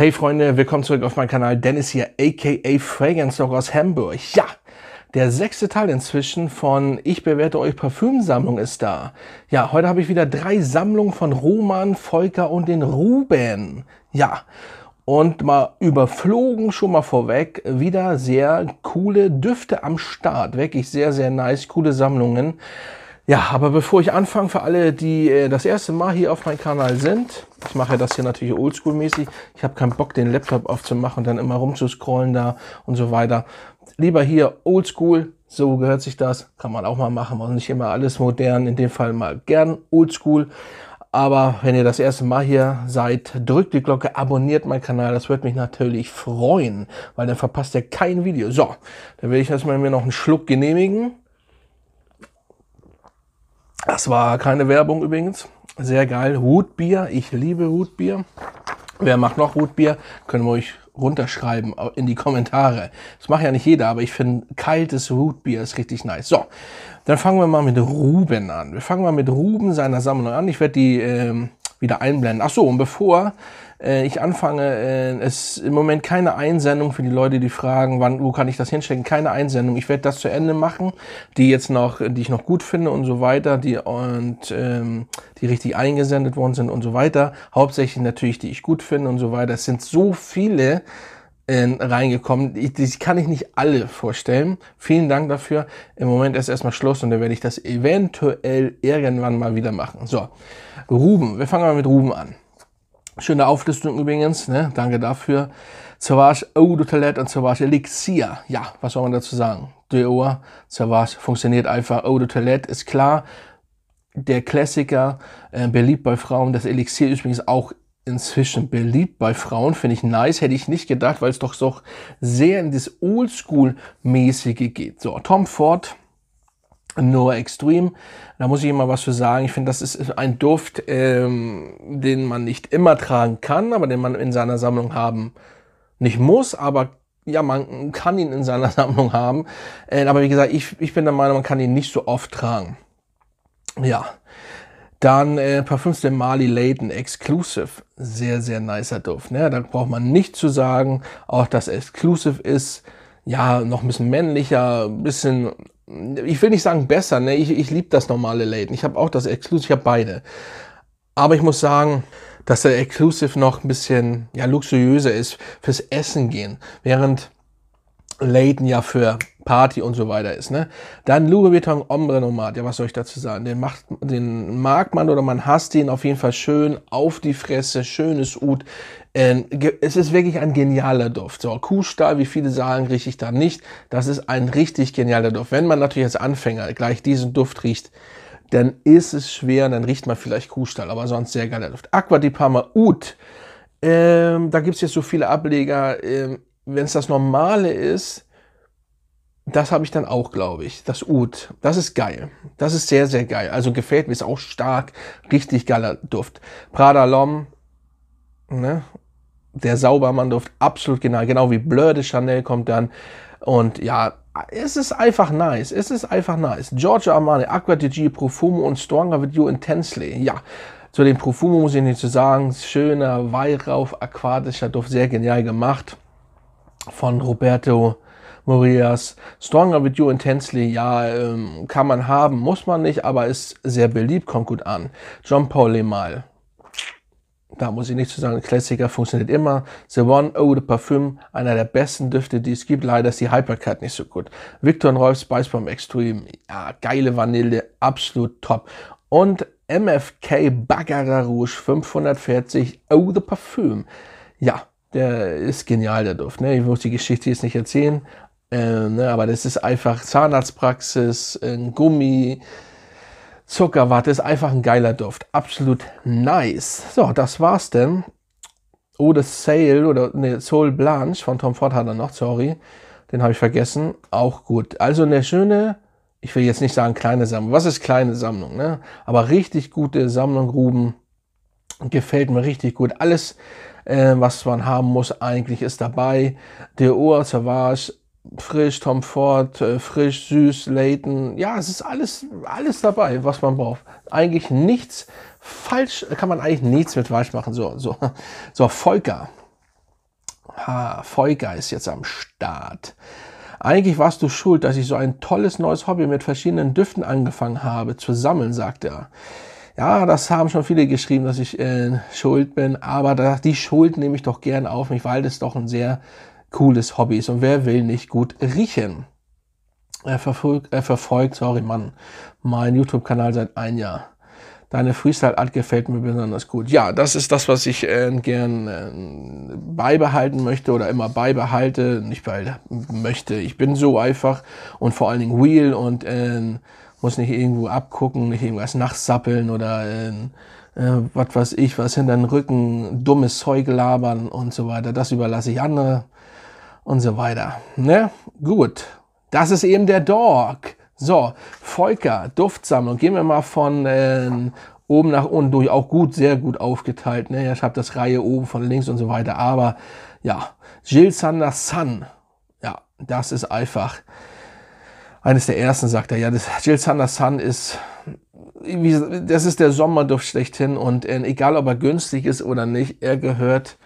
Hey Freunde, willkommen zurück auf meinem Kanal. Dennis hier, aka Fragrance Dog aus Hamburg. Ja, der sechste Teil inzwischen von Ich bewerte euch Parfümsammlung ist da. Ja, heute habe ich wieder drei Sammlungen von Roman, Volker und den Ruben. Ja, und mal überflogen schon mal vorweg wieder sehr coole Düfte am Start. Wirklich sehr, sehr nice, coole Sammlungen. Ja, aber bevor ich anfange, für alle, die äh, das erste Mal hier auf meinem Kanal sind, ich mache das hier natürlich oldschool-mäßig. Ich habe keinen Bock, den Laptop aufzumachen und dann immer rumzuscrollen da und so weiter. Lieber hier oldschool, so gehört sich das. Kann man auch mal machen, und nicht immer alles modern. In dem Fall mal gern oldschool. Aber wenn ihr das erste Mal hier seid, drückt die Glocke, abonniert meinen Kanal. Das wird mich natürlich freuen, weil dann verpasst ihr kein Video. So, dann will ich erstmal mir noch einen Schluck genehmigen. Das war keine Werbung übrigens. Sehr geil. Rootbier. Ich liebe Rootbier. Wer macht noch Rootbier? Können wir euch runterschreiben in die Kommentare. Das macht ja nicht jeder, aber ich finde kaltes Rootbier ist richtig nice. So, dann fangen wir mal mit Ruben an. Wir fangen mal mit Ruben seiner Sammlung an. Ich werde die äh, wieder einblenden. Ach so, und bevor äh, ich anfange, äh, es im Moment keine Einsendung für die Leute, die fragen, wann, wo kann ich das hinschicken, keine Einsendung. Ich werde das zu Ende machen, die jetzt noch, die ich noch gut finde und so weiter, die und ähm, die richtig eingesendet worden sind und so weiter. Hauptsächlich natürlich, die ich gut finde und so weiter. Es sind so viele äh, reingekommen. Ich, die kann ich nicht alle vorstellen. Vielen Dank dafür. Im Moment ist erstmal Schluss und dann werde ich das eventuell irgendwann mal wieder machen. So, Ruben, wir fangen mal mit Ruben an. Schöne Auflistung übrigens, ne? danke dafür. Sauvage Eau de Toilette und Sauvage Elixir. Ja, was soll man dazu sagen? Deor, Sauvage funktioniert einfach. Eau de Toilette ist klar. Der Klassiker, äh, beliebt bei Frauen. Das Elixier übrigens auch inzwischen beliebt bei Frauen, finde ich nice, hätte ich nicht gedacht, weil es doch so sehr in das Oldschool-mäßige geht. So, Tom Ford, Noah Extreme. Da muss ich immer was für sagen. Ich finde, das ist ein Duft, ähm, den man nicht immer tragen kann, aber den man in seiner Sammlung haben nicht muss, aber ja, man kann ihn in seiner Sammlung haben. Äh, aber wie gesagt, ich, ich bin der Meinung, man kann ihn nicht so oft tragen. Ja. Dann äh, Parfüms de Mali Layton Exclusive. Sehr, sehr nicer Duft. Ne? Da braucht man nicht zu sagen, auch dass Exclusive ist. Ja, noch ein bisschen männlicher, ein bisschen ich will nicht sagen besser, ne? ich, ich liebe das normale Laden. Ich habe auch das Exclusive, ich habe beide. Aber ich muss sagen, dass der Exclusive noch ein bisschen ja, luxuriöser ist fürs Essen gehen, während Laden ja für Party und so weiter ist. Ne? Dann Louis Vuitton Ombre Nomad, ja was soll ich dazu sagen, den, macht, den mag man oder man hasst ihn auf jeden Fall schön, auf die Fresse, schönes Ud, ähm, es ist wirklich ein genialer Duft. So, Kuhstahl, wie viele sagen, rieche ich da nicht. Das ist ein richtig genialer Duft. Wenn man natürlich als Anfänger gleich diesen Duft riecht, dann ist es schwer, dann riecht man vielleicht Kuhstall, aber sonst sehr geiler Duft. Aqua di Parma Ut, ähm, da gibt es jetzt so viele Ableger. Ähm, Wenn es das Normale ist, das habe ich dann auch, glaube ich. Das Ut, das ist geil. Das ist sehr, sehr geil. Also gefällt mir, ist auch stark, richtig geiler Duft. Prada Lom, ne? der Saubermann-Duft absolut genial. genau wie Blur de Chanel kommt dann. Und ja, es ist einfach nice. Es ist einfach nice. Giorgio Armani, Aqua di G, Profumo und Stronger with You Intensely. Ja, zu dem Profumo muss ich nicht zu sagen. Schöner weihrauf, aquatischer Duft, sehr genial gemacht von Roberto Morias. Stronger with You Intensely, ja, ähm, kann man haben, muss man nicht, aber ist sehr beliebt, kommt gut an. John Paul Lemal, da muss ich nicht zu sagen, Klassiker funktioniert immer. The One Eau de Parfum, einer der besten Düfte, die es gibt. Leider ist die Hypercut nicht so gut. Victor und Rolf Bomb Extreme, ja, geile Vanille, absolut top. Und MFK Baggerer Rouge 540 Eau de Parfum. Ja, der ist genial, der Duft. Ne? Ich muss die Geschichte jetzt nicht erzählen, äh, ne? aber das ist einfach Zahnarztpraxis, äh, Gummi, Zuckerwatte ist einfach ein geiler Duft. Absolut nice. So, das war's denn. Oh, das Sale oder ne, Soul Blanche von Tom Ford hat er noch, sorry. Den habe ich vergessen. Auch gut. Also eine schöne, ich will jetzt nicht sagen kleine Sammlung. Was ist kleine Sammlung, ne? Aber richtig gute Sammlung, Ruben. Gefällt mir richtig gut. Alles, äh, was man haben muss, eigentlich ist dabei. Der Ohr Savage, frisch, Tom Ford, äh, frisch, süß, Layton. Ja, es ist alles, alles dabei, was man braucht. Eigentlich nichts falsch, kann man eigentlich nichts mit falsch machen. So, so, so, Volker. Ha, Volker ist jetzt am Start. Eigentlich warst du schuld, dass ich so ein tolles neues Hobby mit verschiedenen Düften angefangen habe zu sammeln, sagt er. Ja, das haben schon viele geschrieben, dass ich äh, schuld bin, aber da, die Schuld nehme ich doch gern auf mich, weil das doch ein sehr cooles Hobby ist und wer will nicht gut riechen? Er verfolgt, er verfolgt, sorry Mann, meinen YouTube-Kanal seit ein Jahr. Deine Freestyle-Art gefällt mir besonders gut. Ja, das ist das, was ich äh, gern äh, beibehalten möchte oder immer beibehalte. Nicht weil möchte. Ich bin so einfach und vor allen Dingen real und äh, muss nicht irgendwo abgucken, nicht irgendwas nachsappeln oder äh, äh, was weiß ich, was hinter den Rücken dummes Zeug labern und so weiter. Das überlasse ich andere und so weiter. Ne? Gut, das ist eben der Dog. So, Volker, Duftsammlung. Gehen wir mal von äh, oben nach unten durch. Auch gut, sehr gut aufgeteilt. Ne? Ich habe das Reihe oben von links und so weiter. Aber ja, Jill Sanders Sun. Ja, das ist einfach eines der ersten, sagt er. Ja, das Jill Sanders Sun ist das ist der Sommerduft schlechthin und äh, egal ob er günstig ist oder nicht, er gehört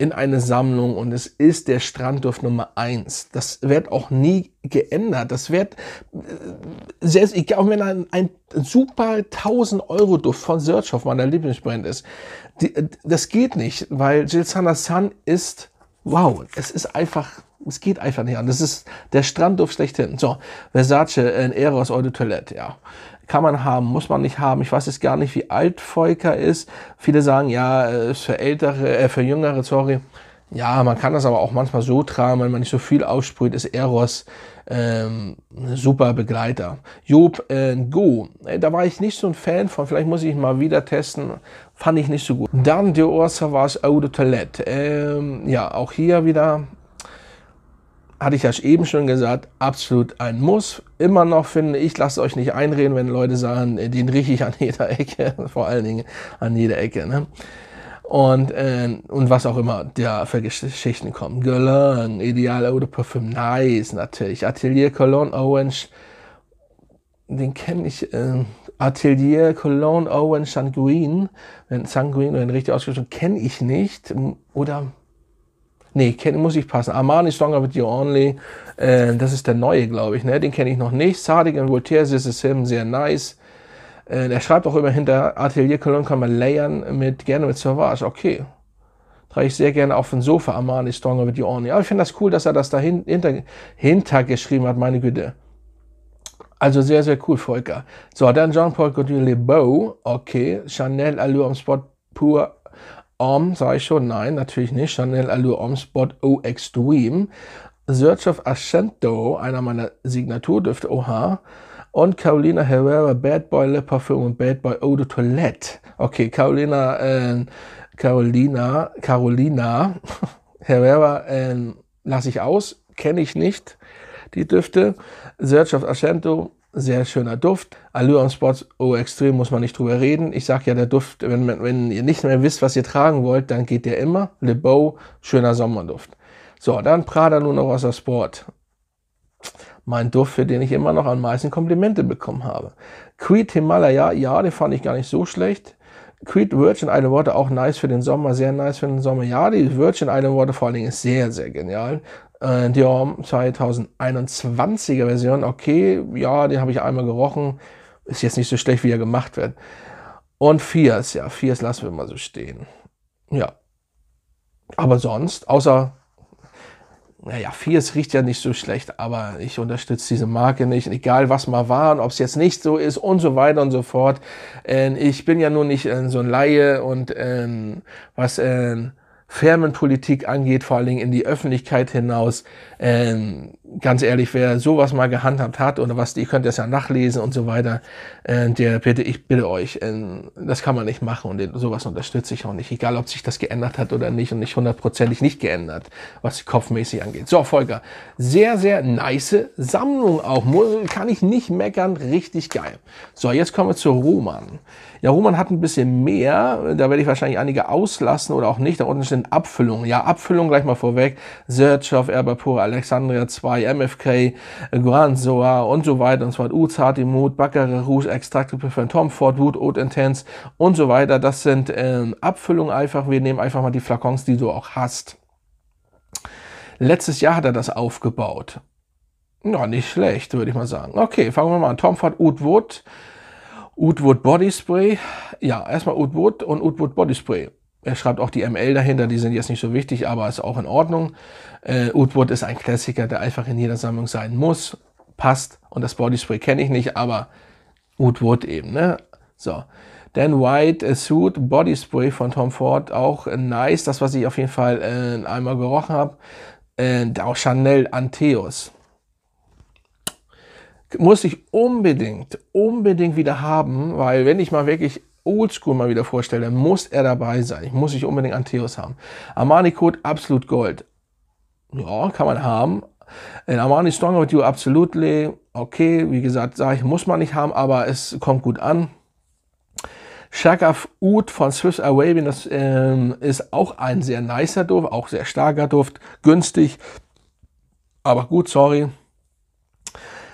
in eine Sammlung und es ist der Stranddorf Nummer eins. Das wird auch nie geändert. Das wird, äh, selbst glaube, wenn ein, ein super 1000 Euro Duft von Search of meiner Lieblingsbrand ist, die, äh, das geht nicht, weil Jill Sander Sun ist, wow, es ist einfach es geht einfach nicht an. Das ist der Strand Strandduft schlechthin. So, Versace, äh, ein Eros, eure Toilette, ja. Kann man haben, muss man nicht haben. Ich weiß jetzt gar nicht, wie alt Volker ist. Viele sagen, ja, äh, ist für ältere, äh, für jüngere, sorry. Ja, man kann das aber auch manchmal so tragen, wenn man nicht so viel aussprüht, ist Eros ähm, ein super Begleiter. Job äh, Go, da war ich nicht so ein Fan von, vielleicht muss ich ihn mal wieder testen, fand ich nicht so gut. Dann Dior Savage Eau de Toilette, ähm, ja, auch hier wieder hatte ich ja eben schon gesagt, absolut ein Muss. Immer noch finde ich, lasst euch nicht einreden, wenn Leute sagen, äh, den rieche ich an jeder Ecke, vor allen Dingen an jeder Ecke. Ne? Und, äh, und was auch immer da für Geschichten kommen. Cologne, ideal Eau de Parfum, nice natürlich. Atelier Cologne Orange, den kenne ich. Äh, Atelier Cologne Orange Sanguine, wenn Sanguin, wenn richtig ausgesprochen, kenne ich nicht. Oder Nee, kenn, muss ich passen. Armani Stronger with You Only. Äh, das ist der neue, glaube ich. Ne? Den kenne ich noch nicht. Sadik and Voltaire, This is Him, sehr nice. Äh, er schreibt auch immer hinter Atelier Cologne kann man layern mit, gerne mit Sauvage. Okay. Trage ich sehr gerne auf dem Sofa Armani Stronger with You Only. Aber ich finde das cool, dass er das da hinter geschrieben hat, meine Güte. Also sehr, sehr cool, Volker. So, dann Jean-Paul Gaultier Lebeau. Okay. Chanel Allure am Spot pur Om, sage ich schon, nein, natürlich nicht. Chanel Allure Om Spot O Extreme. Search of Ascento, einer meiner Signaturdüfte, oha. Und Carolina Herrera Bad Boy Le Parfum und Bad Boy Eau de Toilette. Okay, Carolina, äh, Carolina, Carolina Herrera äh, lasse ich aus, kenne ich nicht, die Düfte. Search of Ascento, sehr schöner Duft. Allure Sports O oh, Extrem muss man nicht drüber reden. Ich sag ja, der Duft, wenn, wenn ihr nicht mehr wisst, was ihr tragen wollt, dann geht der immer. Le Beau, schöner Sommerduft. So, dann Prada nun noch aus der Sport. Mein Duft, für den ich immer noch am meisten Komplimente bekommen habe. Creed Himalaya, ja, den fand ich gar nicht so schlecht. Creed Virgin Island Water auch nice für den Sommer, sehr nice für den Sommer. Ja, die Virgin Island Water vor allen Dingen ist sehr, sehr genial. Die Dior 2021er Version. Okay, ja, den habe ich einmal gerochen. Ist jetzt nicht so schlecht, wie er gemacht wird. Und Fias, ja, Fias lassen wir mal so stehen. Ja. Aber sonst, außer, naja, Fias riecht ja nicht so schlecht, aber ich unterstütze diese Marke nicht, egal was mal war und ob es jetzt nicht so ist und so weiter und so fort. Äh, ich bin ja nun nicht äh, so ein Laie und äh, was, äh, Firmenpolitik angeht, vor allen Dingen in die Öffentlichkeit hinaus. Ähm, ganz ehrlich, wer sowas mal gehandhabt hat oder was, ihr könnt das ja nachlesen und so weiter, äh, der bitte, ich bitte euch, äh, das kann man nicht machen und sowas unterstütze ich auch nicht, egal ob sich das geändert hat oder nicht und nicht hundertprozentig nicht geändert, was kopfmäßig angeht. So, Volker, sehr, sehr nice Sammlung auch, kann ich nicht meckern, richtig geil. So, jetzt kommen wir zu Roman. Ja, Roman hat ein bisschen mehr. Da werde ich wahrscheinlich einige auslassen oder auch nicht. Da unten sind Abfüllungen. Ja, Abfüllungen gleich mal vorweg. Zerchov, Erbapur, Alexandria 2, MFK, Guranzoa und so weiter und so fort. Uzart, Imut, Backere, Rouge, Extrakte, Tom Ford, Wood, Oat Intense und so weiter. Das sind ähm, Abfüllungen einfach. Wir nehmen einfach mal die Flakons, die du auch hast. Letztes Jahr hat er das aufgebaut. Ja, nicht schlecht, würde ich mal sagen. Okay, fangen wir mal an. Tom Tomford, Oat, Wood. Woodwood Body Spray. Ja, erstmal Woodwood und Woodwood Body Spray. Er schreibt auch die ML dahinter, die sind jetzt nicht so wichtig, aber ist auch in Ordnung. Äh, Woodwood ist ein Klassiker, der einfach in jeder Sammlung sein muss, passt. Und das Body Spray kenne ich nicht, aber Woodwood eben, ne? So. Dann White äh, Suit Body Spray von Tom Ford, auch äh, nice. Das, was ich auf jeden Fall äh, einmal gerochen habe. Äh, auch Chanel Anteos muss ich unbedingt, unbedingt wieder haben, weil wenn ich mal wirklich Oldschool mal wieder vorstelle, muss er dabei sein. Ich muss ich unbedingt Anteos haben. Armani Code absolut Gold. Ja, kann man haben. In Armani Stronger with You absolutely. Okay, wie gesagt, sage ich, muss man nicht haben, aber es kommt gut an. Shagaf Oud von Swiss Arabian, das ähm, ist auch ein sehr nicer Duft, auch sehr starker Duft, günstig, aber gut, sorry,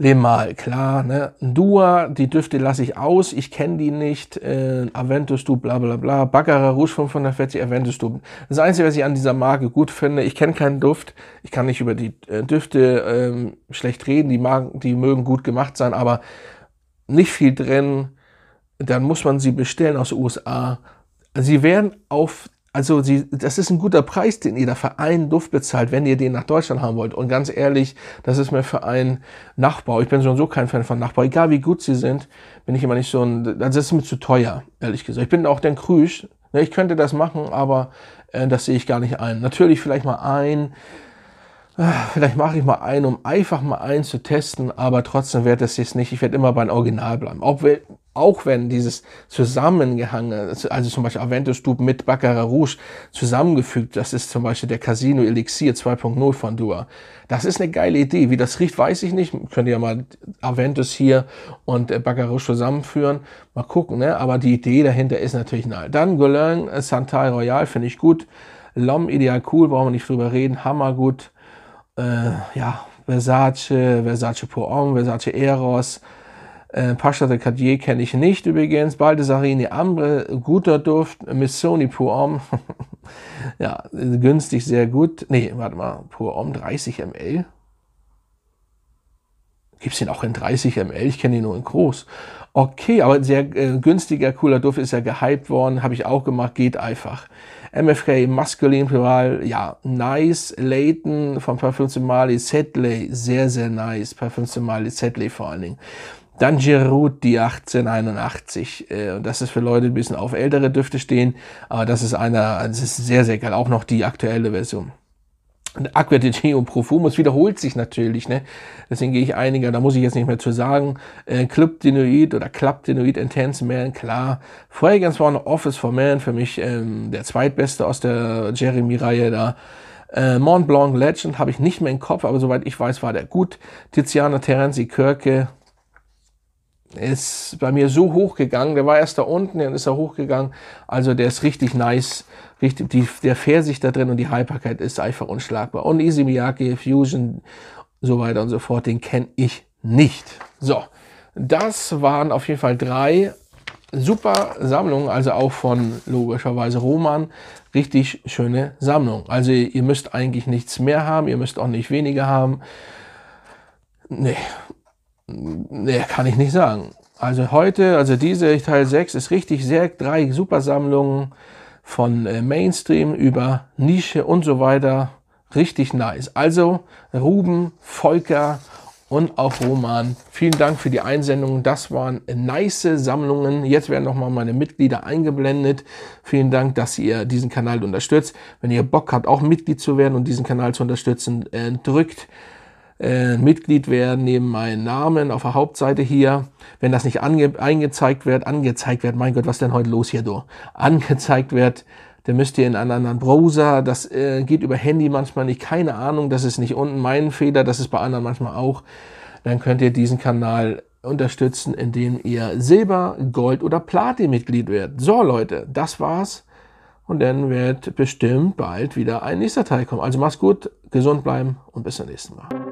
Lemal, klar. Ne? Dua, die Düfte lasse ich aus, ich kenne die nicht. Äh, Aventus du, bla bla bla. Baccarat Rouge 540 Aventus du. Das Einzige, was ich an dieser Marke gut finde, ich kenne keinen Duft. Ich kann nicht über die äh, Düfte ähm, schlecht reden. Die, mag, die mögen gut gemacht sein, aber nicht viel drin. Dann muss man sie bestellen aus den USA. Sie werden auf also sie, das ist ein guter Preis, den ihr da für einen Duft bezahlt, wenn ihr den nach Deutschland haben wollt. Und ganz ehrlich, das ist mir für einen Nachbau. Ich bin so und so kein Fan von Nachbau. Egal wie gut sie sind, bin ich immer nicht so ein. Also das ist mir zu teuer, ehrlich gesagt. Ich bin auch dann krüsch. Ne? Ich könnte das machen, aber äh, das sehe ich gar nicht ein. Natürlich vielleicht mal ein. Äh, vielleicht mache ich mal einen, um einfach mal einen zu testen, aber trotzdem werde ich es nicht. Ich werde immer beim Original bleiben. Ob, auch wenn dieses Zusammengehange, also zum Beispiel Aventus Dub mit Baccarat Rouge zusammengefügt, das ist zum Beispiel der Casino Elixir 2.0 von Dua. Das ist eine geile Idee. Wie das riecht, weiß ich nicht. Könnt ihr ja mal Aventus hier und äh, Baccarat Rouge zusammenführen. Mal gucken, ne? Aber die Idee dahinter ist natürlich nahe. Dann Golang, äh, Santal Royal finde ich gut. Lom ideal cool, brauchen wir nicht drüber reden. Hammer gut. Äh, ja, Versace, Versace Pour Homme, Versace Eros, äh, de Kadier kenne ich nicht übrigens. Baldessarini Ambre, guter Duft. Missoni Pur Homme. ja, günstig, sehr gut. Nee, warte mal. Pur Homme 30 ml. Gibt's den auch in 30 ml? Ich kenne ihn nur in groß. Okay, aber sehr äh, günstiger, cooler Duft ist ja gehypt worden. Habe ich auch gemacht. Geht einfach. MFK, Maskulin, Plural, ja, nice. Leighton von Parfum Somali, Sedley, sehr, sehr nice. Parfum Somali, Sedley vor allen Dingen. Dann Dangerut, die 1881. Äh, und das ist für Leute, die ein bisschen auf ältere Düfte stehen. Aber das ist einer, das ist sehr, sehr geil. Auch noch die aktuelle Version. Und Aqua de Gio Profumus wiederholt sich natürlich, ne? Deswegen gehe ich einiger, da muss ich jetzt nicht mehr zu sagen. Äh, Club Dinoid oder Club Dinoid Intense Man, klar. Vorher ganz vorne Office for Man, für mich ähm, der zweitbeste aus der Jeremy-Reihe da. Äh, Mont Blanc Legend habe ich nicht mehr im Kopf, aber soweit ich weiß, war der gut. Tiziana Terenzi Kirke, ist bei mir so hochgegangen. Der war erst da unten, dann ist er hochgegangen. Also der ist richtig nice. Richtig, die, der sich da drin und die Hyperkeit ist einfach unschlagbar. Und Easy Miyake, Fusion, so weiter und so fort, den kenne ich nicht. So, das waren auf jeden Fall drei super Sammlungen, also auch von logischerweise Roman. Richtig schöne Sammlung. Also ihr müsst eigentlich nichts mehr haben, ihr müsst auch nicht weniger haben. Nee, Nee, kann ich nicht sagen. Also heute, also diese Teil 6 ist richtig sehr drei Supersammlungen von äh, Mainstream über Nische und so weiter. Richtig nice. Also Ruben, Volker und auch Roman. Vielen Dank für die Einsendungen. Das waren nice Sammlungen. Jetzt werden nochmal meine Mitglieder eingeblendet. Vielen Dank, dass ihr diesen Kanal unterstützt. Wenn ihr Bock habt, auch Mitglied zu werden und diesen Kanal zu unterstützen, äh, drückt äh, Mitglied werden, neben meinen Namen auf der Hauptseite hier. Wenn das nicht angezeigt wird, angezeigt wird, mein Gott, was denn heute los hier, du? Angezeigt wird, dann müsst ihr in einen anderen Browser, das äh, geht über Handy manchmal nicht, keine Ahnung, das ist nicht unten mein Fehler, das ist bei anderen manchmal auch. Dann könnt ihr diesen Kanal unterstützen, indem ihr Silber, Gold oder Platin-Mitglied werdet. So Leute, das war's. Und dann wird bestimmt bald wieder ein nächster Teil kommen. Also mach's gut, gesund bleiben und bis zum nächsten Mal.